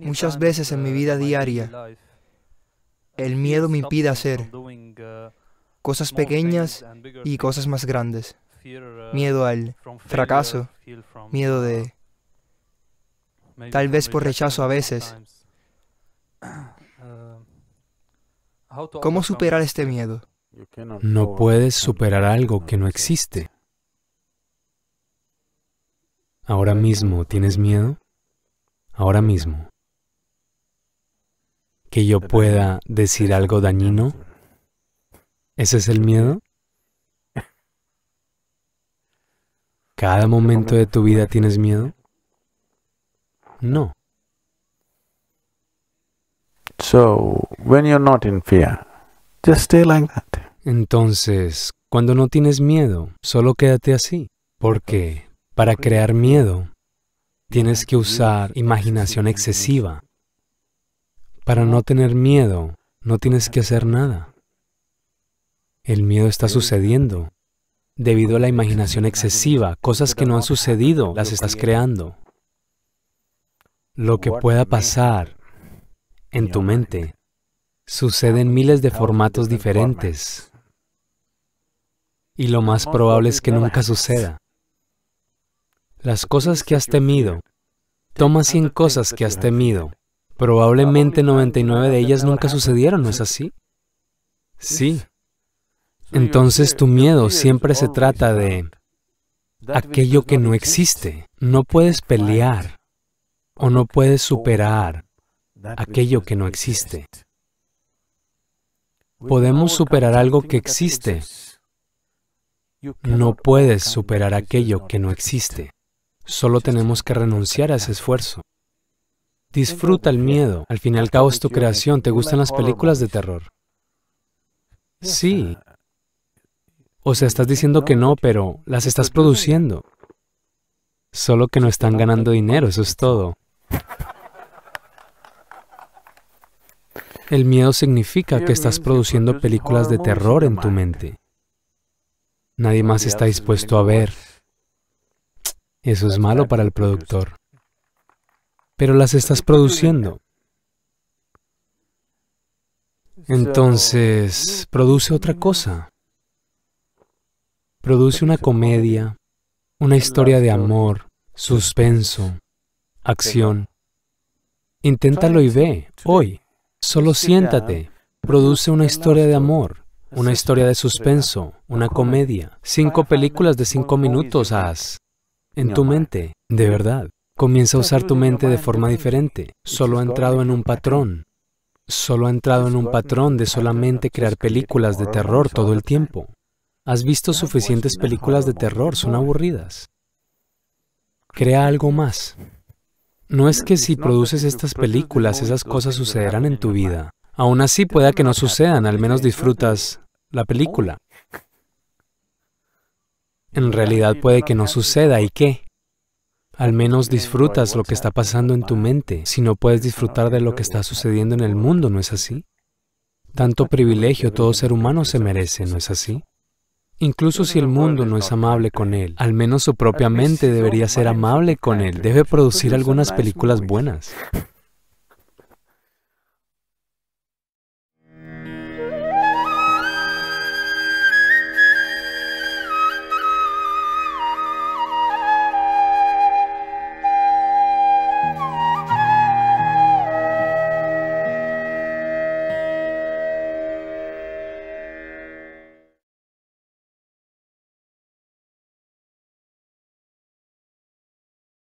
Muchas veces en mi uh, vida diaria, el miedo me impide hacer uh, cosas pequeñas y cosas más grandes. Uh, miedo al fracaso, miedo de... Tal vez por rechazo a veces. ¿Cómo superar este miedo? No puedes superar algo que no existe. Ahora mismo, ¿tienes miedo? Ahora mismo que yo pueda decir algo dañino? ¿Ese es el miedo? ¿Cada momento de tu vida tienes miedo? No. Entonces, cuando no tienes miedo, solo quédate así, porque para pues, crear miedo tienes que usar imaginación excesiva. Para no tener miedo, no tienes que hacer nada. El miedo está sucediendo. Debido a la imaginación excesiva, cosas que no han sucedido las estás creando. Lo que pueda pasar en tu mente sucede en miles de formatos diferentes. Y lo más probable es que nunca suceda. Las cosas que has temido, toma 100 cosas que has temido Probablemente 99 de ellas nunca sucedieron, ¿no es así? Sí. Entonces tu miedo siempre se trata de aquello que no existe. No puedes pelear o no puedes superar aquello que no existe. Podemos superar algo que existe. No puedes superar aquello que no existe. Solo tenemos que renunciar a ese esfuerzo. Disfruta el miedo. Al fin y al cabo es tu creación. ¿Te gustan las películas de terror? Sí. O sea, estás diciendo que no, pero las estás produciendo. Solo que no están ganando dinero, eso es todo. El miedo significa que estás produciendo películas de terror en tu mente. Nadie más está dispuesto a ver. Eso es malo para el productor pero las estás produciendo. Entonces, produce otra cosa. Produce una comedia, una historia de amor, suspenso, acción. Inténtalo y ve, hoy. Solo siéntate. Produce una historia de amor, una historia de suspenso, una comedia. Cinco películas de cinco minutos haz en tu mente, de verdad. Comienza a usar tu mente de forma diferente. Solo ha entrado en un patrón. Solo ha entrado en un patrón de solamente crear películas de terror todo el tiempo. Has visto pues, suficientes películas de terror, son aburridas. Crea algo más. No es que si produces estas películas esas cosas sucederán en tu vida. Aún así pueda que no sucedan, al menos disfrutas la película. Oh. En realidad puede que no suceda, ¿y qué? Al menos disfrutas lo que está pasando en tu mente, si no puedes disfrutar de lo que está sucediendo en el mundo, ¿no es así? Tanto privilegio todo ser humano se merece, ¿no es así? Incluso si el mundo no es amable con él, al menos su propia mente debería ser amable con él, debe producir algunas películas buenas.